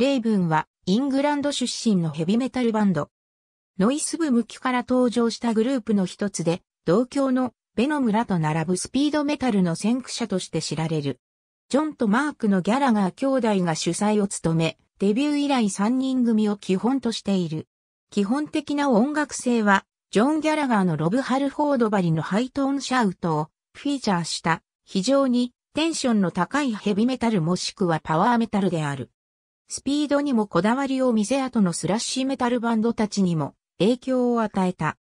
レイブンはイングランド出身のヘビメタルバンド。ノイスブ向きから登場したグループの一つで、同郷のベノムラと並ぶスピードメタルの先駆者として知られる。ジョンとマークのギャラガー兄弟が主催を務め、デビュー以来3人組を基本としている。基本的な音楽性は、ジョン・ギャラガーのロブ・ハルフォードバリのハイトーンシャウトをフィーチャーした、非常にテンションの高いヘビメタルもしくはパワーメタルである。スピードにもこだわりを見せ後のスラッシュメタルバンドたちにも影響を与えた。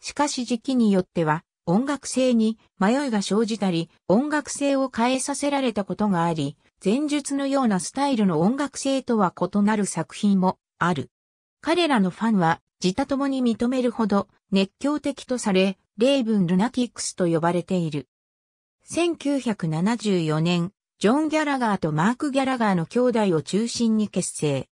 しかし時期によっては音楽性に迷いが生じたり、音楽性を変えさせられたことがあり、前述のようなスタイルの音楽性とは異なる作品もある。彼らのファンは自他ともに認めるほど熱狂的とされ、レイブン・ルナティックスと呼ばれている。1974年、ジョン・ギャラガーとマーク・ギャラガーの兄弟を中心に結成。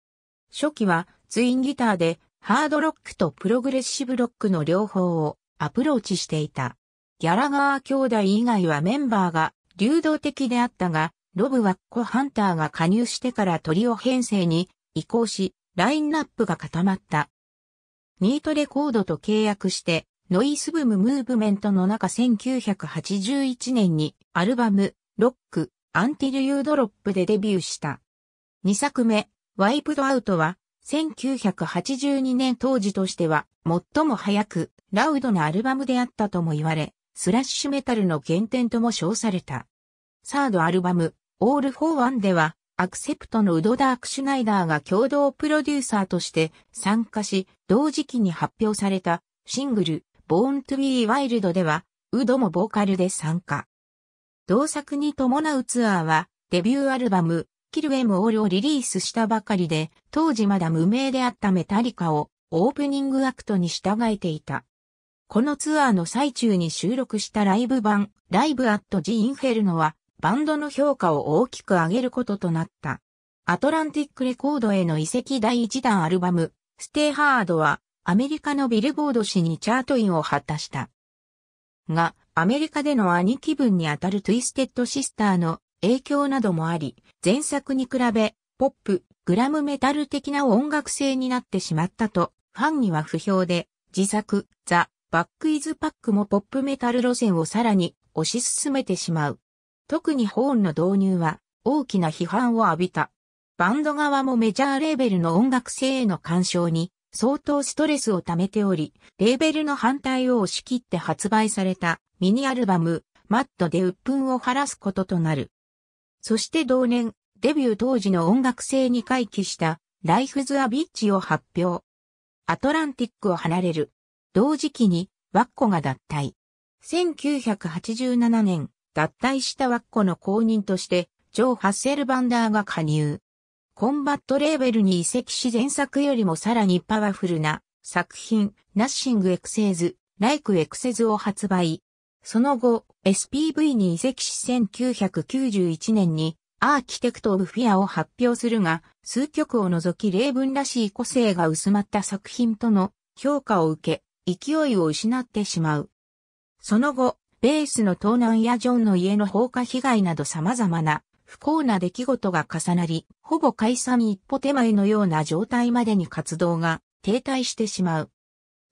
初期はツインギターでハードロックとプログレッシブロックの両方をアプローチしていた。ギャラガー兄弟以外はメンバーが流動的であったが、ロブ・ワッコ・ハンターが加入してからトリオ編成に移行し、ラインナップが固まった。ニートレコードと契約して、ノイスブムムーブメントの中1981年にアルバム、ロック、アンティル・ユードロップでデビューした。2作目、ワイプドアウトは、1982年当時としては、最も早く、ラウドなアルバムであったとも言われ、スラッシュメタルの原点とも称された。サードアルバム、オール・フォー・ワンでは、アクセプトのウド・ダーク・シュナイダーが共同プロデューサーとして参加し、同時期に発表されたシングル、ボーン・トゥ・ビー・ワイルドでは、ウドもボーカルで参加。同作に伴うツアーは、デビューアルバム、キルエムオールをリリースしたばかりで、当時まだ無名であったメタリカをオープニングアクトに従えていた。このツアーの最中に収録したライブ版、ライブアットジ・インフェルノは、バンドの評価を大きく上げることとなった。アトランティックレコードへの移籍第1弾アルバム、ステイハードは、アメリカのビルボード誌にチャートインを果たした。が、アメリカでの兄貴分にあたるトゥイステッドシスターの影響などもあり、前作に比べ、ポップ、グラムメタル的な音楽性になってしまったと、ファンには不評で、自作、ザ・バック・イズ・パックもポップメタル路線をさらに推し進めてしまう。特にホーンの導入は大きな批判を浴びた。バンド側もメジャーレーベルの音楽性への干渉に相当ストレスを溜めており、レーベルの反対を押し切って発売されたミニアルバム、マットで鬱憤を晴らすこととなる。そして同年、デビュー当時の音楽性に回帰した、ライフズ・ア・ビッチを発表。アトランティックを離れる。同時期に、ワッコが脱退。1987年、脱退したワッコの後任として、ジョー・ハッセルバンダーが加入。コンバットレーベルに移籍し前作よりもさらにパワフルな作品、ナッシングエクセーズ、ライクエクセズを発売。その後、SPV に移籍し1991年にアーキテクト・オブ・フィアを発表するが、数曲を除き例文らしい個性が薄まった作品との評価を受け、勢いを失ってしまう。その後、ベースの盗難やジョンの家の放火被害など様々な不幸な出来事が重なり、ほぼ解散一歩手前のような状態までに活動が停滞してしまう。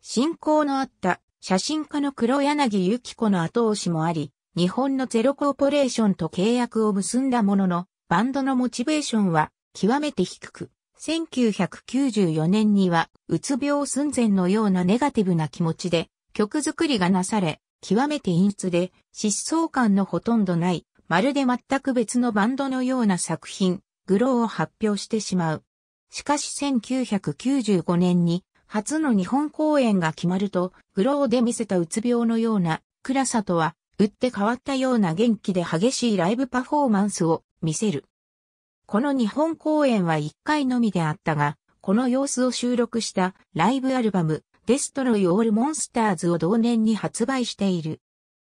信仰のあった写真家の黒柳由紀子の後押しもあり、日本のゼロコーポレーションと契約を結んだものの、バンドのモチベーションは極めて低く、1994年にはうつ病寸前のようなネガティブな気持ちで曲作りがなされ、極めて陰鬱で失踪感のほとんどないまるで全く別のバンドのような作品、グローを発表してしまう。しかし1995年に初の日本公演が決まると、グローで見せたうつ病のような暗さとは、打って変わったような元気で激しいライブパフォーマンスを見せる。この日本公演は1回のみであったが、この様子を収録したライブアルバム、デストロイ・オール・モンスターズを同年に発売している。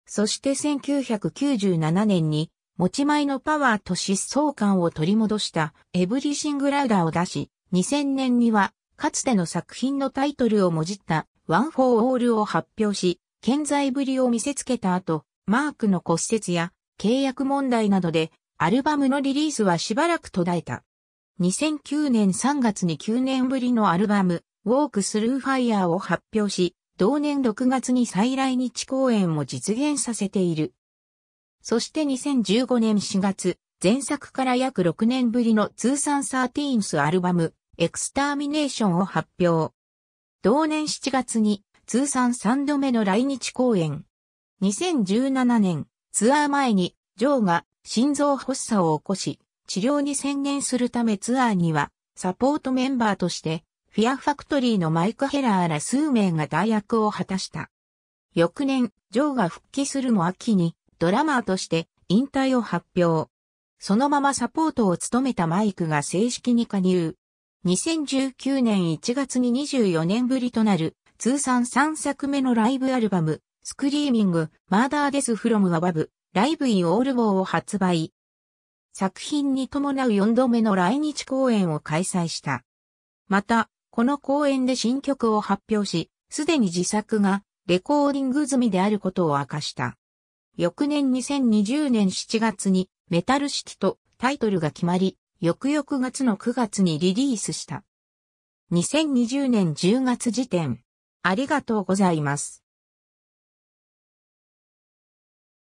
そして1997年に持ち前のパワーと疾走感を取り戻したエブリシングラウダーを出し、2000年にはかつての作品のタイトルをもじったワン・フォー・オールを発表し、健在ぶりを見せつけた後、マークの骨折や契約問題などでアルバムのリリースはしばらく途絶えた。2009年3月に9年ぶりのアルバム、ウォークスルーファイヤーを発表し、同年6月に再来日公演を実現させている。そして2015年4月、前作から約6年ぶりの通算サーティーンスアルバム、エクスターミネーションを発表。同年7月に通算3度目の来日公演。2017年、ツアー前に、ジョーが心臓発作を起こし、治療に専念するためツアーにはサポートメンバーとしてフィアファクトリーのマイク・ヘラーら数名が代役を果たした。翌年、ジョーが復帰するも秋に、ドラマーとして引退を発表。そのままサポートを務めたマイクが正式に加入。2019年1月に24年ぶりとなる通算3作目のライブアルバム、スクリーミング、マーダーデスフロムアバブ、ライブインオールボーを発売。作品に伴う4度目の来日公演を開催した。また、この公演で新曲を発表し、すでに自作がレコーディング済みであることを明かした。翌年2020年7月にメタルシティとタイトルが決まり、翌々月の9月にリリースした。2020年10月時点。ありがとうございます。